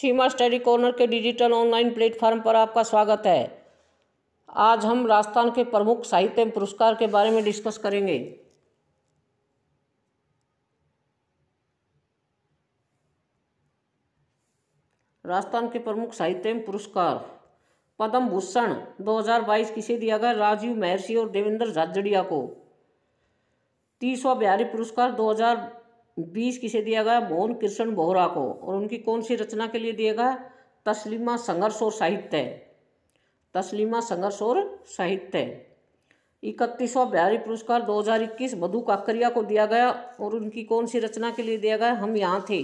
सीमा study corner के digital online platform पर आपका स्वागत है आज हम राजस्थान के प्रमुख साहित्य पुरस्कार के बारे में डिस्कस करेंगे राजस्थान के प्रमुख साहित्य पुरस्कार पद्म भूषण 2022 किसे दिया गया राजीव महर्षि और देवेंद्र झाझड़िया को तीसवा बिहारी पुरस्कार बीस किसे दिया गया मोहन कृष्ण बोहरा को और उनकी कौन सी रचना के लिए दिया गया तस्लिमा संघर्ष और साहित्य तस्लिमा संघर्ष और साहित्य इकतीसवा बिहारी पुरस्कार 2021 मधु काकरिया को दिया गया और उनकी कौन सी रचना के लिए दिया गया हम यहाँ थे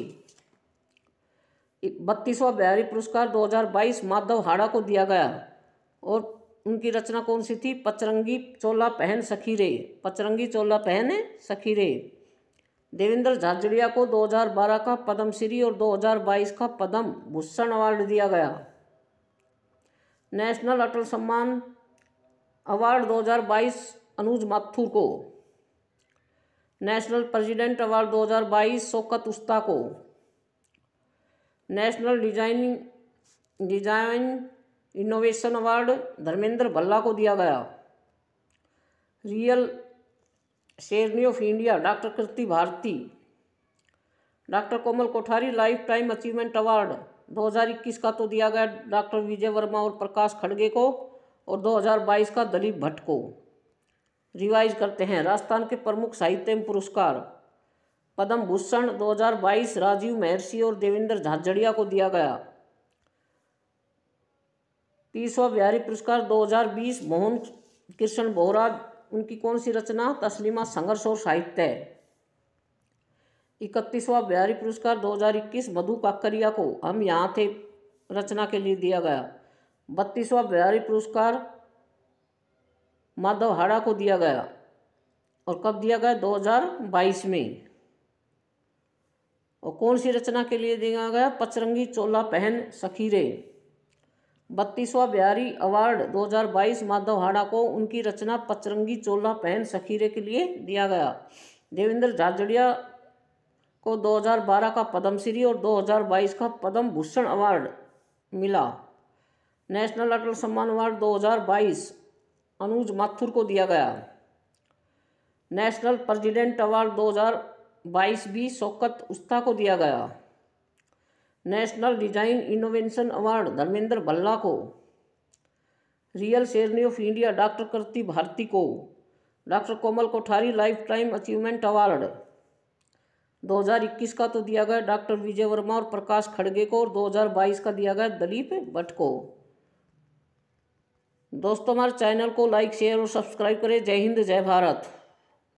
बत्तीसवा बिहारी पुरस्कार 2022 माधव हाड़ा को दिया गया और उनकी रचना कौन सी थी पचरंगी चोला पहन सखीरे पचरंगी चोला पहन सखीरे देवेंद्र झाझड़िया को 2012 का पद्मश्री और 2022 का पद्म भूषण अवार्ड दिया गया नेशनल अटल सम्मान अवार्ड 2022 अनुज माथुर को national president award 2022 Shaukat Usta को national designing design innovation award Dharmendra Bhalla को दिया गया real Sherni of India doctor Kriti Bharti doctor Komal Kothari lifetime achievement award 2021 का तो दिया गया डॉक्टर विजय वर्मा और प्रकाश खड़गे को और 2022 का दलीप भट्ट को रिवाइज करते हैं राजस्थान के प्रमुख साहित्य पुरस्कार पद्म भूषण 2022 राजीव महर्षि और देवेंद्र झाझड़िया को दिया गया तीसवा बिहारी पुरस्कार 2020 मोहन कृष्ण बोहरा उनकी कौन सी रचना तस्लिमा संघर्ष और साहित्य है इकतीसवां बिहारी पुरस्कार 2021 मधु काकरिया को हम यहाँ थे रचना के लिए दिया गया बत्तीसवां बिहारी पुरस्कार माधव हाड़ा को दिया गया और कब दिया गया 2022 में और कौन सी रचना के लिए दिया गया पचरंगी चोला पहन सखीरे बत्तीसवां बिहारी अवार्ड 2022 माधव हाड़ा को उनकी रचना पचरंगी चोला पहन सखीरे के लिए दिया गया देवेंद्र झाजड़िया को 2012 का पद्मश्री और 2022 का पद्म भूषण अवार्ड मिला नेशनल अटल सम्मान अवार्ड 2022 अनुज माथुर को दिया गया नेशनल प्रेसिडेंट अवार्ड 2022 भी शौकत उस्ता को दिया गया national design innovation award Dharmendra Bhalla को real Sherni of India doctor Kriti Bharti को doctor Komal Kothari lifetime achievement award 2021 का तो दिया गया डॉक्टर विजय वर्मा और प्रकाश खड़गे को और 2022 का दिया गया दलीप भट्ट को दोस्तों हमारे चैनल को लाइक शेयर और सब्सक्राइब करें जय हिंद जय भारत